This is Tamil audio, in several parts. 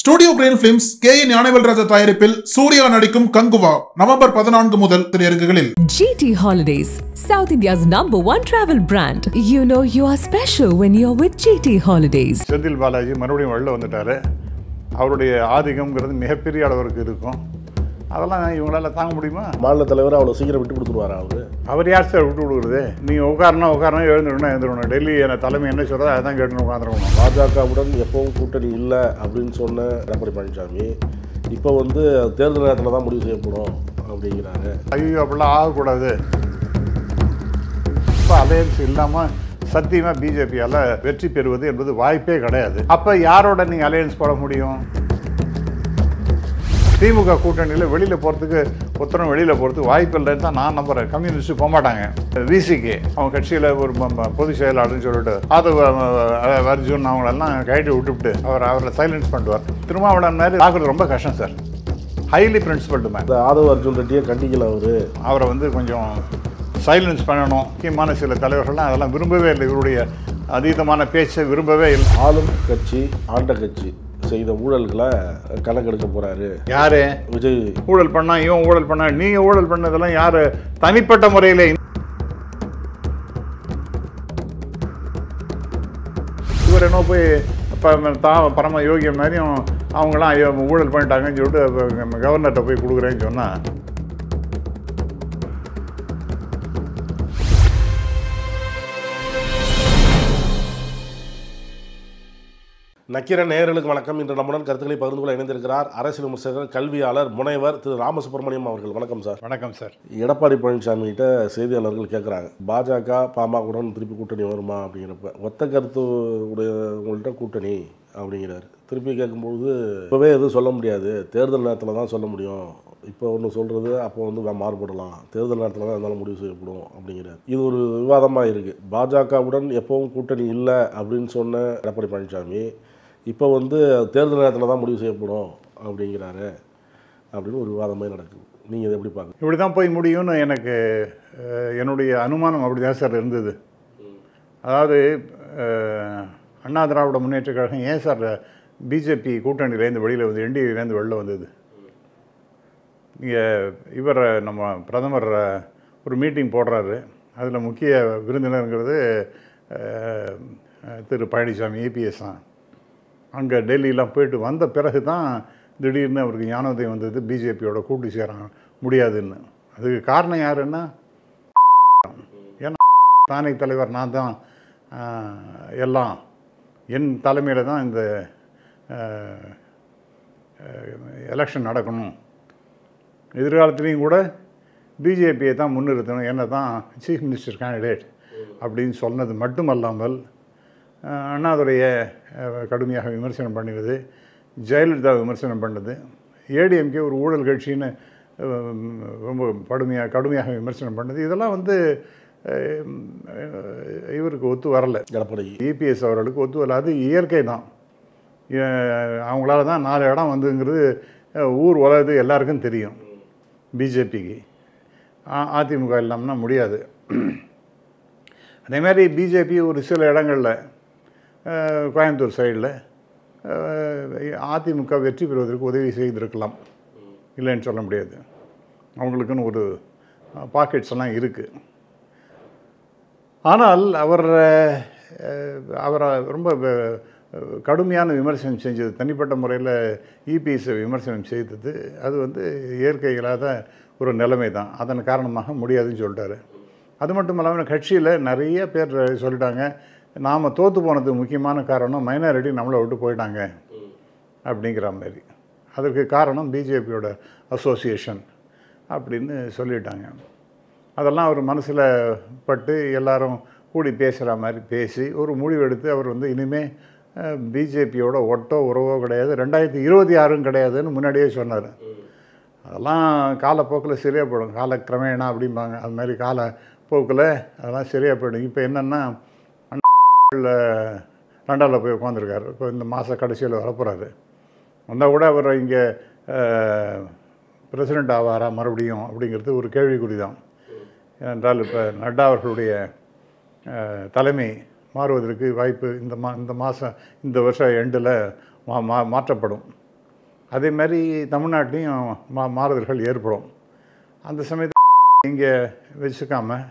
studio Green Films K N Raja தயாரிப்பில் சூர்யா நடிக்கும் கங்குவா நவம்பர் பதினான்கு முதல் திரையரங்குகளில் GT Holidays South India's number one travel brand you know you are special when you are with GT Holidays Senthil Balaji மறுபடியும் வெளில வந்துட்டாரு அவருடைய ஆதிக்கம்ங்கிறது மிகப்பெரிய அளவிற்கு இருக்கும் அதெல்லாம் இவங்களால தாங்க முடியுமா மாநில தலைவர் அவ்வளோ சீக்கிரம் விட்டு கொடுத்துருவாரா அவரு அவர் யார் சார் விட்டு கொடுக்குறது நீங்கள் உட்காரணும் உட்காரணும் எழுந்துடணும் எழுந்துடணும் டெல்லி என்ன தலைமை என்ன சொல்கிறதோ அதான் கேட்டு உட்காந்துருக்கணும் பாஜகவுடன் எப்பவும் கூட்டணி இல்லை அப்படின்னு சொன்ன எடப்பாடி பழனிசாமி இப்போ வந்து தேர்தல் நேரத்தில் தான் முடிவு செய்யப்படும் அப்படிங்கிறாரு ஐயோ அப்படிலாம் ஆகக்கூடாது இப்போ அலையன்ஸ் இல்லாமல் சத்தியமாக பிஜேபியால் வெற்றி பெறுவது என்பது வாய்ப்பே கிடையாது அப்போ யாரோட நீங்கள் அலையன்ஸ் போட முடியும் திமுக கூட்டணியில் வெளியில் போகிறதுக்கு ஒருத்தரும் வெளியில் போகிறதுக்கு வாய்ப்பு இல்லைன்னு தான் நான் நம்புகிறேன் கம்யூனிஸ்ட்டு போக மாட்டாங்க விசிக்கு அவங்க கட்சியில் ஒரு பொதுச் செயலாளர்னு சொல்லிட்டு அது அர்ஜுன் அவங்களெல்லாம் கைட்டு விட்டுவிட்டு அவர் அவரை சைலன்ஸ் பண்ணுவார் திருமாவளவன் மாதிரி பார்க்குறது ரொம்ப கஷ்டம் sir highly principled ma'am Aadhav Arjun ரெட்டியை கண்டிக்கல அவர் அவரை வந்து கொஞ்சம் சைலன்ஸ் பண்ணணும் முக்கியமான சில தலைவர்கள்லாம் அதெல்லாம் விரும்பவே இல்லை இவருடைய அதீதமான பேச்சை விரும்பவே இல்லை ஆளும் கட்சி ஆண்ட கட்சி செய்த ஊழல்களை கணக்கெடுக்க போறாரு யார் விஜய் ஊழல் பண்ணா இவன் ஊழல் பண்ணா நீங்கள் ஊழல் பண்ணதெல்லாம் யார் தனிப்பட்ட முறையில் இவர் என்ன போய் தா பரம யோகியம் மாதிரியும் அவங்களாம் ஊழல் பண்ணிட்டாங்கன்னு சொல்லிட்டு கவர்னர்கிட்ட போய் கொடுக்குறேன்னு சொன்னால் நக்கிர நேயர்களுக்கு வணக்கம் இன்று நம்முடன் கருத்துக்களை பகிர்ந்து கொள்ள இணைந்திருக்கிறார் அரசியல் விமர்சகர் கல்வியாளர் முனைவர் திரு ராமசுப்ரமணியம் அவர்கள் வணக்கம் சார் வணக்கம் சார் எடப்பாடி பழனிசாமி கிட்ட செய்தியாளர்கள் கேட்குறாங்க பாஜக பாமகவுடன் திருப்பி கூட்டணி வருமா அப்படிங்கிறப்ப ஒத்த கருத்து உடைய உங்கள்கிட்ட கூட்டணி அப்படிங்கிறார் திருப்பி கேட்கும்போது இப்போவே எதுவும் சொல்ல முடியாது தேர்தல் நேரத்தில் தான் சொல்ல முடியும் இப்போ ஒன்று சொல்கிறது அப்போ வந்து மாறுபடலாம் தேர்தல் நேரத்தில் தான் இருந்தாலும் முடிவு செய்யப்படும் அப்படிங்கிறார் இது ஒரு விவாதமாக இருக்குது பாஜகவுடன் எப்பவும் கூட்டணி இல்லை அப்படின்னு சொன்ன எடப்பாடி பழனிசாமி இப்போ வந்து தேர்தல் நேரத்தில் தான் முடிவு செய்யப்படும் அப்படிங்கிறாரு அப்படின்னு ஒரு விவாதமே நடக்குது நீங்கள் இதை எப்படி பார்க்க இப்படி தான் போய் முடியும்னு எனக்கு என்னுடைய அனுமானம் அப்படி தான் சார் இருந்தது அதாவது அண்ணா திராவிட முன்னேற்ற கழகம் ஏன் சார் பிஜேபி கூட்டணியிலேருந்து வெளியில் வந்து என்டிஏலேருந்து வெளில வந்தது இங்கே இவர் நம்ம பிரதமர் ஒரு மீட்டிங் போடுறாரு அதில் முக்கிய விருந்தினருங்கிறது திரு பழனிசாமி ஏபிஎஸ் தான் அங்கே டெல்லியெலாம் போயிட்டு வந்த பிறகு தான் திடீர்னு அவருக்கு ஞானோதயம் வந்தது பிஜேபியோட கூட்டு சேர முடியாதுன்னு அதுக்கு காரணம் யாருன்னா ஏன்னா தானே தலைவர் நான் தான் எல்லாம் என் தலைமையில் தான் இந்த எலெக்ஷன் நடக்கணும் எதிர்காலத்துலேயும் கூட பிஜேபியை தான் முன்னிறுத்தணும் என்ன தான் சீஃப் மினிஸ்டர் கேண்டிடேட் அப்படின்னு சொன்னது மட்டுமல்லாமல் அண்ணாதுரையை கடுமையாக விமர்சனம் பண்ணுவது ஜெயலலிதா விமர்சனம் பண்ணது ஏடிஎம்கே ஒரு ஊழல் கட்சின்னு ரொம்ப கடுமையாக கடுமையாக விமர்சனம் பண்ணது இதெல்லாம் வந்து இவருக்கு ஒத்து வரலை எடப்பாடி இபிஎஸ் அவர்களுக்கு ஒத்து வரல அது இயற்கை தான் அவங்களால தான் நாலு இடம் வந்துங்கிறது ஊர் உலகத்து எல்லாருக்கும் தெரியும் பிஜேபிக்கு அதிமுக இல்லாமல்னா முடியாது அதே மாதிரி பிஜேபி ஒரு சில இடங்களில் கோயம்புத்தூர் சைடில் அதிமுக வெற்றி பெறுவதற்கு உதவி செய்திருக்கலாம் இல்லைன்னு சொல்ல முடியாது அவங்களுக்குன்னு ஒரு பாக்கெட்ஸ் எல்லாம் இருக்குது ஆனால் அவர் அவரை ரொம்ப கடுமையான விமர்சனம் செஞ்சது தனிப்பட்ட முறையில் இபிஎஸை e விமர்சனம் செய்தது அது வந்து இயற்கை இல்லாத ஒரு நிலைமை தான் அதன் காரணமாக முடியாதுன்னு சொல்லிட்டாரு அது மட்டும் இல்லாமல் கட்சியில் நிறைய பேர் சொல்லிட்டாங்க நாம் தோற்று போனதுக்கு முக்கியமான காரணம் மைனாரிட்டி நம்மளை விட்டு போயிட்டாங்க அப்படிங்கிற மாதிரி அதற்கு காரணம் பிஜேபியோட அசோசியேஷன் அப்படின்னு சொல்லிட்டாங்க அதெல்லாம் அவர் மனசில் பட்டு எல்லாரும் கூடி பேசுகிற மாதிரி பேசி ஒரு முடிவெடுத்து அவர் வந்து இனிமேல் பிஜேபியோட ஒட்டோ உறவோ கிடையாது ரெண்டாயிரத்தி இருபத்தி ஆறும் கிடையாதுன்னு முன்னாடியே சொன்னார் அதெல்லாம் காலப்போக்கில் சரியாக போயிடும் காலக்கிரமேணா அப்படிம்பாங்க அது மாதிரி காலப்போக்கில் அதெல்லாம் சரியாக போயிடும் இப்போ என்னென்னா லண்டனில் போய் உட்காந்துருக்கார் இப்போ இந்த மாத கடைசியில் வரப்போகிறாரு வந்தால் கூட அவர் இங்கே பிரசிடெண்ட் ஆவாரா மறுபடியும் அப்படிங்கிறது ஒரு கேள்விக்குறி தான் ஏனென்றால் இப்போ நட்டா அவர்களுடைய தலைமை மாறுவதற்கு வாய்ப்பு இந்த மா இந்த மாதம் இந்த வருஷம் எண்டில் மா மா மாற்றப்படும் அதே மாதிரி தமிழ்நாட்டிலையும் மா மாறுதல்கள் ஏற்படும் அந்த சமயத்தில் இங்கே வச்சுக்காமல்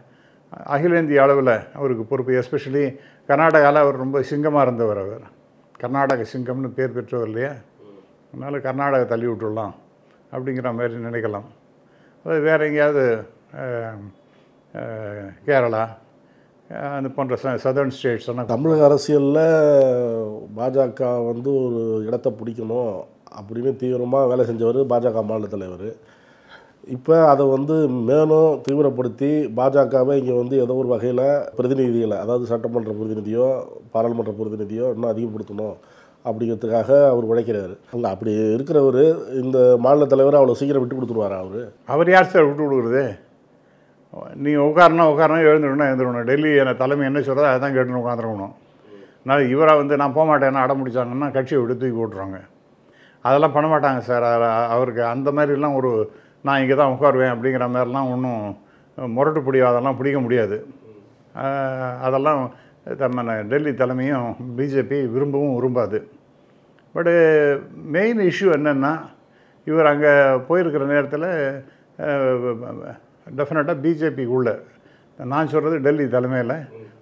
அகில இந்திய அளவில் அவருக்கு பொறுப்பு எஸ்பெஷலி கர்நாடகாவில் அவர் ரொம்ப சிங்கமாக இருந்தவர் அவர் கர்நாடக சிங்கம்னு பேர் பெற்றவர் இல்லையா அதனால் கர்நாடக தள்ளி விட்டுடலாம் அப்படிங்கிற மாதிரி நினைக்கலாம் அது வேறு எங்கேயாவது கேரளா அந்த போன்ற சதர்ன் ஸ்டேட்ஸ் ஆனால் தமிழக அரசியலில் பாஜக வந்து ஒரு இடத்த பிடிக்கணும் அப்படின்னு தீவிரமாக வேலை செஞ்சவர் பாஜக மாநில தலைவர் இப்போ அதை வந்து மேலும் தீவிரப்படுத்தி பாஜகவை இங்கே வந்து ஏதோ ஒரு வகையில் பிரதிநிதிகளை அதாவது சட்டமன்ற பிரதிநிதியோ பாராளுமன்ற பிரதிநிதியோ இன்னும் அதிகப்படுத்தணும் அப்படிங்கிறதுக்காக அவர் உழைக்கிறார் அங்கே அப்படி இருக்கிறவர் இந்த மாநில தலைவர் அவ்வளோ சீக்கிரம் விட்டு கொடுத்துருவாரா அவர் அவர் யார் சார் விட்டு கொடுக்குறது நீங்கள் உட்காரணும் உட்காரணும் எழுந்துடணும் எழுந்துடணும் டெல்லி என்ன தலைமை என்ன சொல்கிறதோ அதை தான் கேட்டுன்னு உட்காந்துருக்கணும் அதனால் இவராக வந்து நான் போக மாட்டேன் அடம் முடிச்சாங்கன்னா கட்சியை விட்டு தூக்கி போட்டுருவாங்க அதெல்லாம் பண்ண மாட்டாங்க சார் அவருக்கு அந்த மாதிரிலாம் ஒரு நான் இங்கே தான் உட்காருவேன் அப்படிங்கிற மாதிரிலாம் ஒன்றும் முரட்டு பிடிவா அதெல்லாம் பிடிக்க முடியாது அதெல்லாம் நம்ம டெல்லி தலைமையும் பிஜேபி விரும்பவும் விரும்பாது பட்டு மெயின் இஷ்யூ என்னென்னா இவர் அங்கே போயிருக்கிற நேரத்தில் டெஃபினட்டாக பிஜேபி உள்ள நான் சொல்கிறது டெல்லி தலைமையில்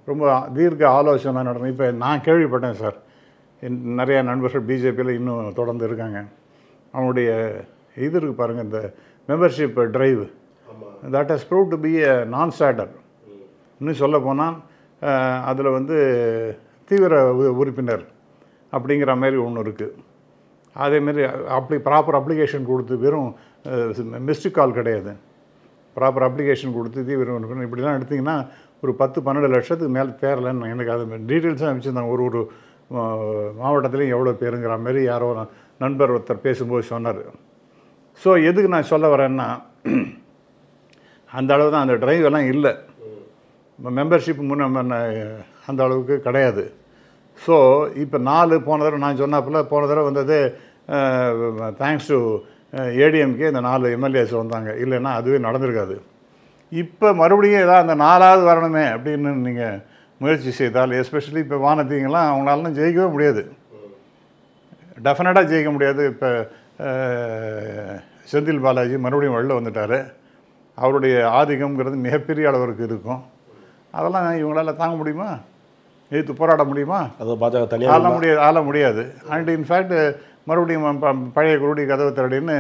ரொம்ப தீர்க்க ஆலோசனை நடந்தது இப்போ நான் கேள்விப்பட்டேன் சார் நிறையா நண்பர்கள் பிஜேபியில் இன்னும் தொடர்ந்து இருக்காங்க அவனுடைய இது இருக்குது பாருங்கள் இந்த membership drive that has prove to be a non starter இன்னும் சொல்ல போனால் அதில் வந்து தீவிர உறுப்பினர் அப்படிங்கிற மாதிரி ஒன்று இருக்குது அதேமாரி அப்ளி ப்ராப்பர் அப்ளிகேஷன் கொடுத்து வெறும் மிஸ்டு கால் கிடையாது ப்ராப்பர் அப்ளிகேஷன் கொடுத்து தீவிர உறுப்பினர் இப்படிலாம் எடுத்திங்கன்னா ஒரு பத்து பன்னெண்டு லட்சத்துக்கு மேலே தேரலன்னு எனக்கு அது டீட்டெயில்ஸாக அனுப்பிச்சிருந்தாங்க ஒரு ஒரு மாவட்டத்துலேயும் எவ்வளோ பேருங்கிற மாதிரி யாரோ நண்பர் ஒருத்தர் பேசும்போது சொன்னார் ஸோ எதுக்கு நான் சொல்ல வரேன்னா அந்த அளவு தான் அந்த டிரைவெல்லாம் எல்லாம் இல்லை மெம்பர்ஷிப் முன்ன அந்த அளவுக்கு கிடையாது ஸோ இப்போ நாலு போன தடவை நான் சொன்னாப்பில் போன தடவை வந்தது தேங்க்ஸ் டு ஏடிஎம்கே இந்த நாலு எம்எல்ஏஸ் வந்தாங்க இல்லைன்னா அதுவே நடந்திருக்காது இப்போ மறுபடியும் ஏதாவது அந்த நாலாவது வரணுமே அப்படின்னு நீங்கள் முயற்சி செய்தால் எஸ்பெஷலி இப்போ வானத்தீங்களாம் அவங்களாலலாம் ஜெயிக்கவே முடியாது டெஃபினட்டாக ஜெயிக்க முடியாது இப்போ செந்தில் பாலாஜி மறுபடியும் வெளில வந்துட்டார் அவருடைய ஆதிக்கம்ங்கிறது மிகப்பெரிய அளவிற்கு இருக்கும் அதெல்லாம் இவங்களால் தாங்க முடியுமா எதிர்த்து போராட முடியுமா அது பாஜக தனியாக ஆள முடியாது ஆள முடியாது அண்ட் இன்ஃபேக்ட் மறுபடியும் பழைய குருடி கதவு திரடின்னு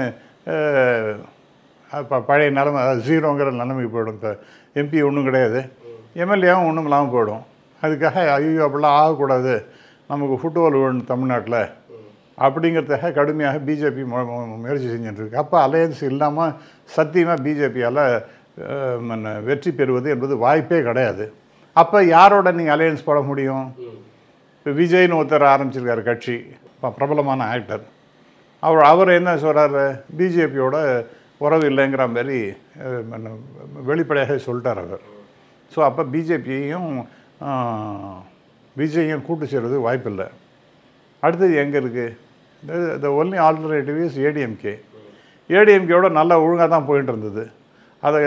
பழைய நிலைமை அதாவது ஜீரோங்கிற நிலைமைக்கு போயிடும் இப்போ எம்பி ஒன்றும் கிடையாது எம்எல்ஏவும் ஒன்றும் இல்லாமல் போயிடும் அதுக்காக ஐயோ அப்படிலாம் ஆகக்கூடாது நமக்கு ஃபுட்பால் வேணும் தமிழ்நாட்டில் அப்படிங்கிறதுக்காக கடுமையாக பிஜேபி முயற்சி செஞ்சுட்டுருக்கு அப்போ அலையன்ஸ் இல்லாமல் சத்தியமாக பிஜேபியால் வெற்றி பெறுவது என்பது வாய்ப்பே கிடையாது அப்போ யாரோட நீங்கள் அலையன்ஸ் போட முடியும் இப்போ விஜய்னு ஒருத்தர் ஆரம்பிச்சிருக்கார் கட்சி பிரபலமான ஆக்டர் அவர் அவர் என்ன சொல்கிறாரு பிஜேபியோட உறவு இல்லைங்கிற மாதிரி வெளிப்படையாக சொல்லிட்டார் அவர் ஸோ அப்போ பிஜேபியையும் விஜயும் கூட்டு சேர்றது வாய்ப்பில்லை அடுத்தது எங்கே இருக்குது the only alternative is ADMK ஏடிஎம்கேயோட நல்லா ஒழுங்காக தான் போயிட்டு இருந்தது அதை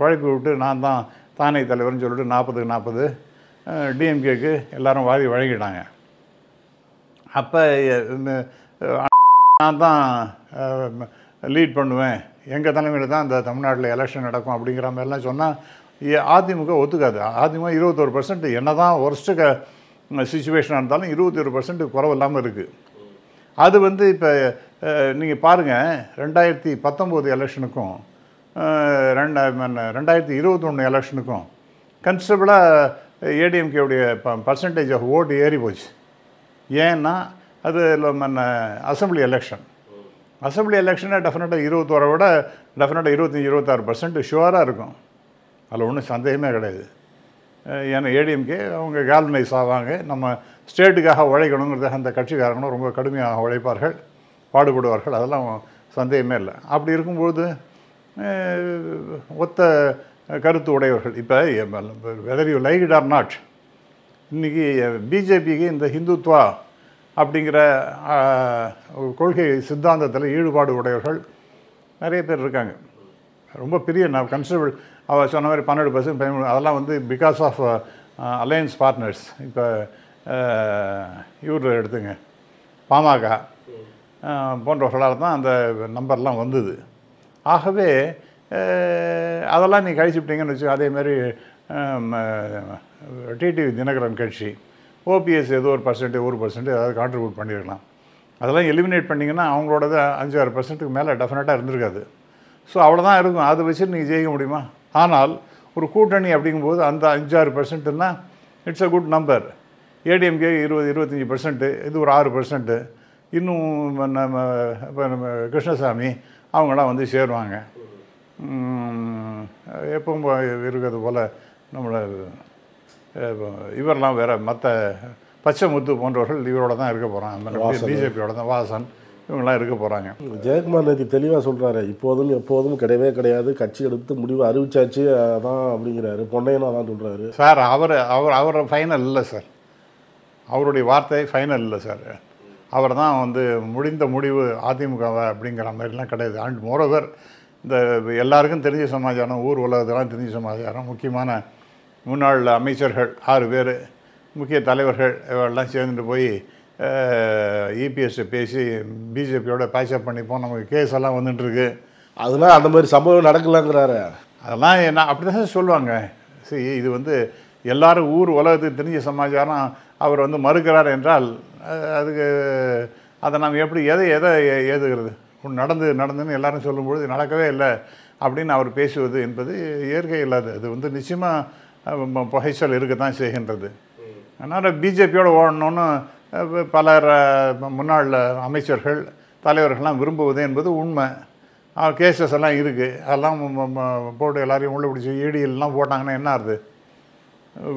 குழப்பி விட்டு நான் தான் தானே தலைவர்னு சொல்லிட்டு நாற்பதுக்கு நாற்பது டிஎம்கேக்கு எல்லோரும் வாதி வழங்கிட்டாங்க அப்போ நான் தான் லீட் பண்ணுவேன் எங்கள் தலைமையில் தான் இந்த தமிழ்நாட்டில் எலெக்ஷன் நடக்கும் அப்படிங்கிற மாதிரிலாம் சொன்னால் அதிமுக ஒத்துக்காது அதிமுக இருபத்தோரு பர்சன்ட் என்ன தான் ஒர்ஸ்ட்டு சுச்சுவேஷனாக இருந்தாலும் இருபத்தி ஒரு பர்சன்ட் குறவு இல்லாமல் இருக்குது அது வந்து இப்போ நீங்கள் பாருங்கள் ரெண்டாயிரத்தி பத்தொம்போது எலெக்ஷனுக்கும் ரெண்டா ரெண்டாயிரத்தி இருபத்தொன்று எலெக்ஷனுக்கும் கன்சிடபிளாக ஏடிஎம்கேவுடைய ப பர்சன்டேஜ் ஆஃப் ஓட்டு ஏறி போச்சு ஏன்னா அது மன்ன அசம்பிளி எலெக்ஷன் அசம்பிளி எலெக்ஷனே டெஃபினட்டாக இருபத்தோரை விட டெஃபினட்டாக இருபத்தஞ்சி இருபத்தாறு பர்சன்ட் ஷுவராக இருக்கும் அதில் ஒன்றும் சந்தேகமே கிடையாது ஏன்னா ஏடிஎம்கே அவங்க கேல்மைஸ் ஆவாங்க நம்ம ஸ்டேட்டுக்காக உழைக்கணுங்கிறதாக அந்த கட்சிக்காரங்களும் ரொம்ப கடுமையாக உழைப்பார்கள் பாடுபடுவார்கள் அதெல்லாம் சந்தேகமே இல்லை அப்படி இருக்கும்பொழுது ஒத்த கருத்து உடையவர்கள் இப்போ whether you like it or not இன்றைக்கி பிஜேபிக்கு இந்த ஹிந்துத்வா அப்படிங்கிற கொள்கை சித்தாந்தத்தில் ஈடுபாடு உடையவர்கள் நிறைய பேர் இருக்காங்க ரொம்ப பெரிய நான் கன்சிடபிள் அவர் சொன்ன மாதிரி பன்னெண்டு பர்சன்ட் பேமெண்ட் அதெல்லாம் வந்து பிகாஸ் ஆஃப் அலையன்ஸ் பார்ட்னர்ஸ் இப்போ இவர் எடுத்துங்க பாமக போன்றவர்களால் தான் அந்த நம்பர்லாம் வந்தது ஆகவே அதெல்லாம் நீ விட்டீங்கன்னு வச்சு அதேமாரி டிடிவி தினகரன் கட்சி ஓபிஎஸ் ஏதோ ஒரு பர்சன்ட்டு ஒரு பர்சன்ட்டு ஏதாவது கான்ட்ரிபியூட் பண்ணியிருக்கலாம் அதெல்லாம் எலிமினேட் பண்ணிங்கன்னா அவங்களோட அஞ்சு ஆறு பர்சன்ட்டுக்கு மேலே டெஃபினட்டாக இருந்திருக்காது ஸோ அவ்வளோதான் இருக்கும் அதை வச்சு நீங்கள் ஜெயிக்க முடியுமா ஆனால் ஒரு கூட்டணி அப்படிங்கும்போது அந்த அஞ்சாறு பர்சன்ட்டுன்னா it's a good number ADMK இருபது இருபத்தஞ்சி பர்சன்ட்டு இது ஒரு ஆறு பர்சன்ட்டு இன்னும் நம்ம இப்போ நம்ம கிருஷ்ணசாமி அவங்களாம் வந்து சேருவாங்க எப்பவும் இருக்கிறது போல் நம்மளை இவரெல்லாம் வேறு மற்ற பச்சை முத்து போன்றவர்கள் இவரோட தான் இருக்க போகிறான் பிஜேபியோட தான் வாசன் இவங்களாம் இருக்க போகிறாங்க ஜெயக்குமார் நேற்று தெளிவாக சொல்கிறாரு இப்போதும் எப்போதும் கிடையவே கிடையாது கட்சி எடுத்து முடிவு அறிவிச்சாச்சு அதான் அப்படிங்கிறாரு பொன்னையனும் அதான் சொல்கிறாரு சார் அவர் அவர் அவர் ஃபைனல் இல்லை சார் அவருடைய வார்த்தை ஃபைனல் இல்லை சார் அவர் தான் வந்து முடிந்த முடிவு அதிமுகவை அப்படிங்கிற மாதிரிலாம் கிடையாது அண்ட் மோரோவர் இந்த எல்லாருக்கும் தெரிஞ்ச சமாச்சாரம் ஊர் உலகத்தெல்லாம் தெரிஞ்ச சமாச்சாரம் முக்கியமான முன்னாள் அமைச்சர்கள் ஆறு பேர் முக்கிய தலைவர்கள் இவெல்லாம் சேர்ந்துட்டு போய் இபிஎஸ்ஸை e பேசி பிஜேபியோட பேச்சப் பண்ணிப்போம் நமக்கு கேஸ் எல்லாம் வந்துட்டுருக்கு அதெல்லாம் அந்த மாதிரி சம்பவம் நடக்கலாங்கிறாரு அதெல்லாம் என்ன அப்படி தான் சொல்லுவாங்க சரி இது வந்து எல்லாரும் ஊர் உலகத்துக்கு தெரிஞ்ச சமாச்சாரம் அவர் வந்து மறுக்கிறார் என்றால் அதுக்கு அதை நாம் எப்படி எதை எதை ஏதுகிறது ஒன்று நடந்து நடந்துன்னு எல்லாரும் சொல்லும்பொழுது நடக்கவே இல்லை அப்படின்னு அவர் பேசுவது என்பது இயற்கை இல்லாது அது வந்து நிச்சயமாக புகைச்சல் இருக்க தான் செய்கின்றது அதனால் பிஜேபியோடு ஓடணும்னு பலர் முன்னாள் அமைச்சர்கள் தலைவர்கள்லாம் விரும்புவது என்பது உண்மை கேசஸ் எல்லாம் இருக்குது அதெல்லாம் போட்டு எல்லாரையும் உள்ளே பிடிச்சி ஈடியிலலாம் போட்டாங்கன்னா என்ன ஆகுது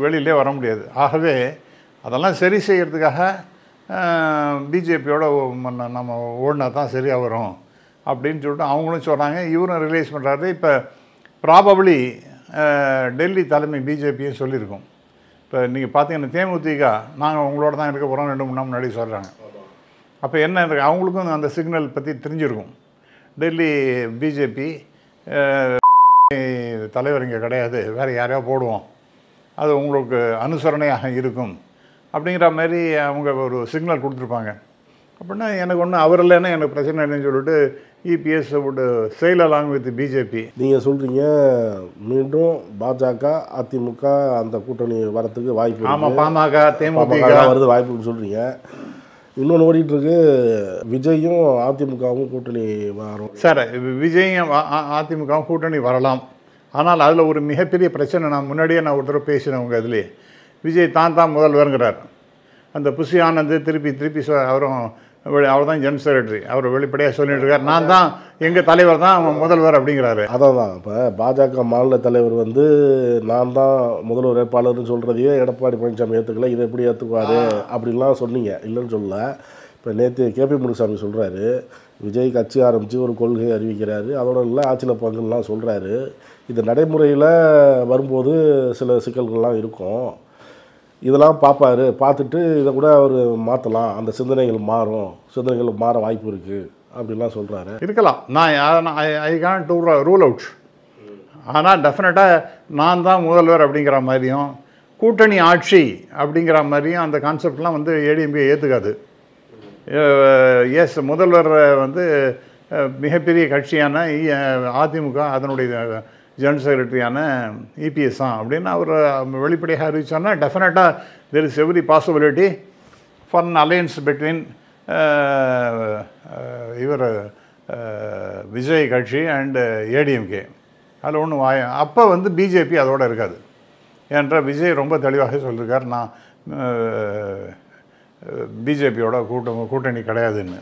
வெளியிலே வர முடியாது ஆகவே அதெல்லாம் சரி செய்கிறதுக்காக பிஜேபியோட நம்ம ஓடினா தான் சரியாக வரும் அப்படின்னு சொல்லிட்டு அவங்களும் சொல்கிறாங்க இவரும் ரிலீஸ் பண்ணுறாரு இப்போ ப்ராபபிளி டெல்லி தலைமை பிஜேபியும் சொல்லியிருக்கோம் இப்போ நீங்கள் பார்த்தீங்கன்னா தேமுதிக நாங்கள் உங்களோட தான் இருக்க போகிறோம் ரெண்டு மூணு நாள் முன்னாடி சொல்கிறாங்க அப்போ என்ன அவங்களுக்கும் அந்த சிக்னல் பற்றி தெரிஞ்சிருக்கும் டெல்லி பிஜேபி தலைவர் இங்கே கிடையாது வேறு யாரையோ போடுவோம் அது உங்களுக்கு அனுசரணையாக இருக்கும் அப்படிங்கிற மாதிரி அவங்க ஒரு சிக்னல் கொடுத்துருப்பாங்க அப்படின்னா எனக்கு ஒன்றும் அவர் இல்லைன்னா எனக்கு பிரச்சனை இல்லைன்னு சொல்லிட்டு இபிஎஸ் e போட்டு செயல் அலாங் வித் பிஜேபி நீங்கள் சொல்கிறீங்க மீண்டும் பாஜக அதிமுக அந்த கூட்டணி வரத்துக்கு வாய்ப்பு ஆமாம் பாமக தேமுதிக வருது வாய்ப்புன்னு சொல்கிறீங்க இன்னொன்று ஓடிட்டுருக்கு விஜயும் அதிமுகவும் கூட்டணி வரும் சார் விஜயும் அதிமுகவும் கூட்டணி வரலாம் ஆனால் அதில் ஒரு மிகப்பெரிய பிரச்சனை நான் முன்னாடியே நான் ஒருத்தர் பேசினேன் உங்கள் இதுலேயே விஜய் தான் தான் முதல்வருங்கிறார் அந்த புஷி ஆனந்த் திருப்பி திருப்பி அவரும் அவர் தான் ஜென் செக்ரட்டரி அவர் வெளிப்படையாக சொல்லிட்டு இருக்கார் நான் தான் எங்கள் தலைவர் தான் முதல்வர் அப்படிங்கிறாரு அதான் தான் இப்போ பாஜக மாநில தலைவர் வந்து நான் தான் முதல்வர் வேட்பாளர்னு சொல்கிறதையே எடப்பாடி பழனிசாமி ஏற்றுக்கல இதை எப்படி ஏற்றுக்குவாரு அப்படின்லாம் சொன்னீங்க இல்லைன்னு சொல்லலை இப்போ நேற்று கே பி முனுசாமி சொல்கிறாரு விஜய் கட்சி ஆரம்பித்து ஒரு கொள்கை அறிவிக்கிறாரு அதோட இல்லை ஆட்சியில் பங்குலாம் சொல்கிறாரு இது நடைமுறையில் வரும்போது சில சிக்கல்கள்லாம் இருக்கும் இதெல்லாம் பார்ப்பார் பார்த்துட்டு இதை கூட அவர் மாற்றலாம் அந்த சிந்தனைகள் மாறும் சிந்தனைகள் மாற வாய்ப்பு இருக்குது அப்படின்லாம் சொல்கிறாரு இருக்கலாம் நான் I can do rule out ஆனால் டெஃபினட்டாக நான் தான் முதல்வர் அப்படிங்கிற மாதிரியும் கூட்டணி ஆட்சி அப்படிங்கிற மாதிரியும் அந்த கான்செப்ட்லாம் வந்து ஏடிஎம்பி ஏற்றுக்காது எஸ் முதல்வர் வந்து மிகப்பெரிய கட்சியான அதிமுக அதனுடைய ஜென்ரல் செக்ரட்டரியான இபிஎஸ் தான் அப்படின்னு அவர் வெளிப்படையாக அறிவிச்சோன்னா டெஃபினட்டாக there is every possibility for an alliance between இவர் விஜய் கட்சி அண்டு ஏடிஎம்கே அதில் ஒன்றும் வாய அப்போ வந்து பிஜேபி அதோடு இருக்காது ஏன்றால் விஜய் ரொம்ப தெளிவாக சொல்லியிருக்கார் நான் பிஜேபியோட uh, கூட்டம் கூட்டணி கிடையாதுன்னு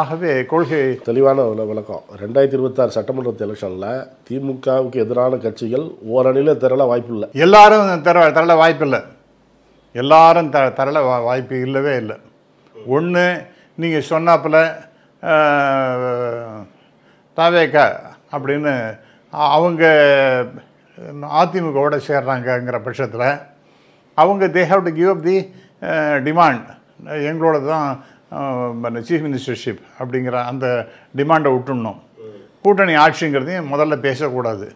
ஆகவே கொள்கை தெளிவான விளக்கம் ரெண்டாயிரத்தி இருபத்தாறு சட்டமன்ற எலெக்ஷனில் திமுகவுக்கு எதிரான கட்சிகள் ஓரணியில் திரள வாய்ப்பு இல்லை எல்லாரும் திரள வாய்ப்பு இல்லை எல்லாரும் த திரள வாய்ப்பு இல்லவே இல்லை ஒன்று நீங்கள் சொன்னாப்பில் தாவேக்கா அப்படின்னு அவங்க அதிமுகவோட சேர்றாங்கங்கிற பட்சத்தில் அவங்க they have to give up the demand எங்களோட தான் சீஃப் மினிஸ்டர்ஷிப் அப்படிங்கிற அந்த டிமாண்டை விட்டுணும் கூட்டணி ஆட்சிங்கிறதையும் முதல்ல பேசக்கூடாது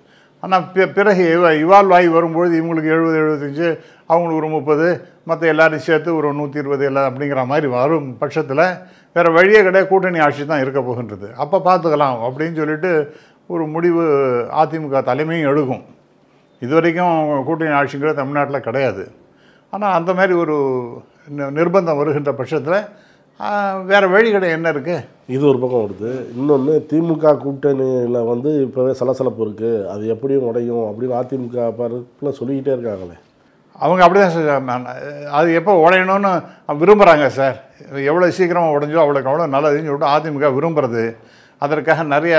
ஆனால் பிறகு இவால்வ் ஆகி வரும்பொழுது இவங்களுக்கு எழுபது எழுபத்தஞ்சு அவங்களுக்கு ஒரு முப்பது மற்ற எல்லோரும் சேர்த்து ஒரு நூற்றி இருபது எல்லாம் அப்படிங்கிற மாதிரி வரும் பட்சத்தில் வேறு வழியே கிடையாது கூட்டணி ஆட்சி தான் இருக்க போகின்றது அப்போ பார்த்துக்கலாம் அப்படின்னு சொல்லிட்டு ஒரு முடிவு அதிமுக தலைமையும் எடுக்கும் இது வரைக்கும் கூட்டணி ஆட்சிங்கிறது தமிழ்நாட்டில் கிடையாது ஆனால் அந்த மாதிரி ஒரு நிர்பந்தம் வருகின்ற பட்சத்தில் வேறு வழி கடை என்ன இருக்குது இது ஒரு பக்கம் வருது இன்னொன்று திமுக கூட்டணியில் வந்து இப்போவே சலசலப்பு இருக்குது அது எப்படியும் உடையும் அப்படின்னு அதிமுக பரப்பில் சொல்லிக்கிட்டே இருக்காங்களே அவங்க அப்படி தான் சார் அது எப்போ உடையணும்னு விரும்புகிறாங்க சார் எவ்வளோ சீக்கிரமாக உடஞ்சோ அவ்வளோக்கு அவ்வளோ நல்லதுன்னு சொல்லிட்டு அதிமுக விரும்புகிறது அதற்காக நிறைய